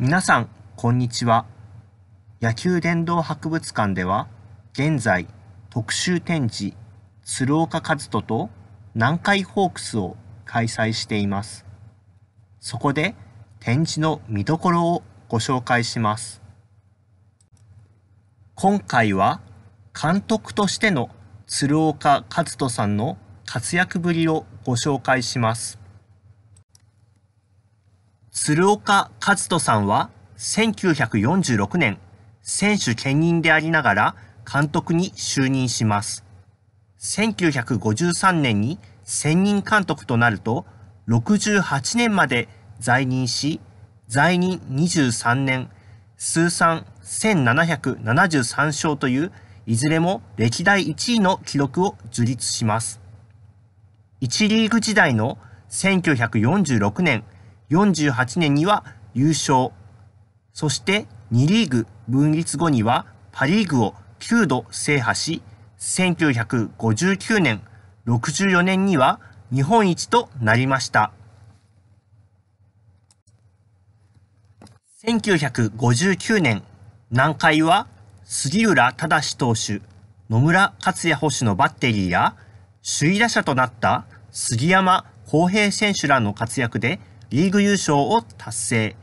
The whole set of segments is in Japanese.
皆さん、こんにちは。野球殿堂博物館では、現在、特集展示、鶴岡和人と南海ホークスを開催しています。そこで、展示の見どころをご紹介します。今回は、監督としての鶴岡和人さんの活躍ぶりをご紹介します。鶴岡和人さんは1946年、選手兼任でありながら監督に就任します。1953年に専任監督となると、68年まで在任し、在任23年、通算1773勝という、いずれも歴代1位の記録を樹立します。1リーグ時代の1946年、48年には優勝。そして2リーグ分立後にはパリーグを9度制覇し、1959年、64年には日本一となりました。1959年、南海は杉浦正投手、野村克也捕手のバッテリーや、首位打者となった杉山康平選手らの活躍でリーグ優勝を達成。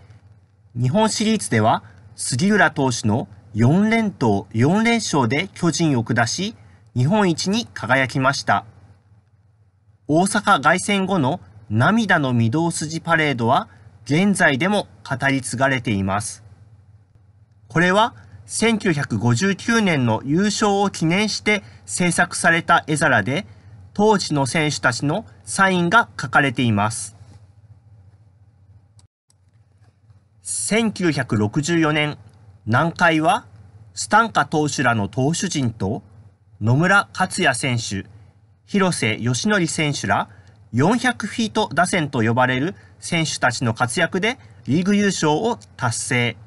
日本シリーズでは杉浦投手の4連投4連勝で巨人を下し、日本一に輝きました。大阪凱旋後の涙の御堂筋パレードは現在でも語り継がれています。これは1959年の優勝を記念して制作された絵皿で、当時の選手たちのサインが書かれています。1964年、南海は、スタンカ投手らの投手陣と、野村克也選手、広瀬義則選手ら、400フィート打線と呼ばれる選手たちの活躍でリーグ優勝を達成。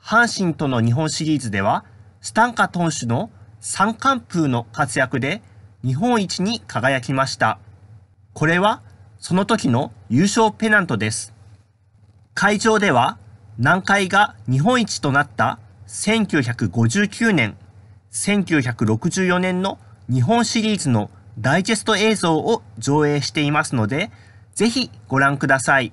阪神との日本シリーズでは、スタンカ投手の三冠風の活躍で日本一に輝きました。これはその時の優勝ペナントです。会場では南海が日本一となった1959年、1964年の日本シリーズのダイジェスト映像を上映していますので、ぜひご覧ください。